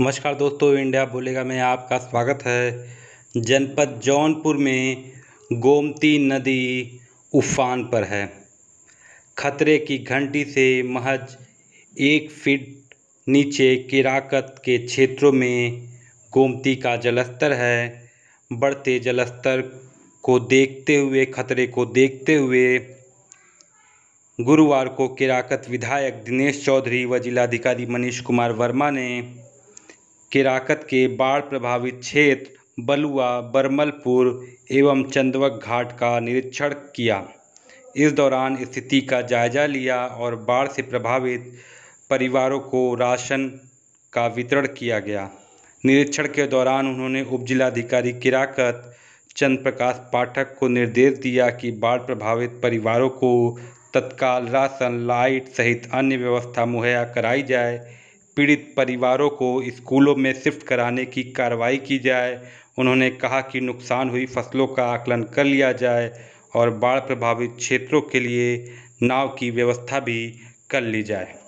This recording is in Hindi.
नमस्कार दोस्तों इंडिया बोलेगा मैं आपका स्वागत है जनपद जौनपुर में गोमती नदी उफान पर है खतरे की घंटी से महज एक फीट नीचे किराकत के क्षेत्रों में गोमती का जलस्तर है बढ़ते जलस्तर को देखते हुए खतरे को देखते हुए गुरुवार को किराकत विधायक दिनेश चौधरी व जिलाधिकारी मनीष कुमार वर्मा ने किराकत के बाढ़ प्रभावित क्षेत्र बलुआ बर्मलपुर एवं चंदवक घाट का निरीक्षण किया इस दौरान स्थिति का जायजा लिया और बाढ़ से प्रभावित परिवारों को राशन का वितरण किया गया निरीक्षण के दौरान उन्होंने उप जिलाधिकारी किराकत चंद्रप्रकाश प्रकाश पाठक को निर्देश दिया कि बाढ़ प्रभावित परिवारों को तत्काल राशन लाइट सहित अन्य व्यवस्था मुहैया कराई जाए पीड़ित परिवारों को स्कूलों में शिफ्ट कराने की कार्रवाई की जाए उन्होंने कहा कि नुकसान हुई फसलों का आकलन कर लिया जाए और बाढ़ प्रभावित क्षेत्रों के लिए नाव की व्यवस्था भी कर ली जाए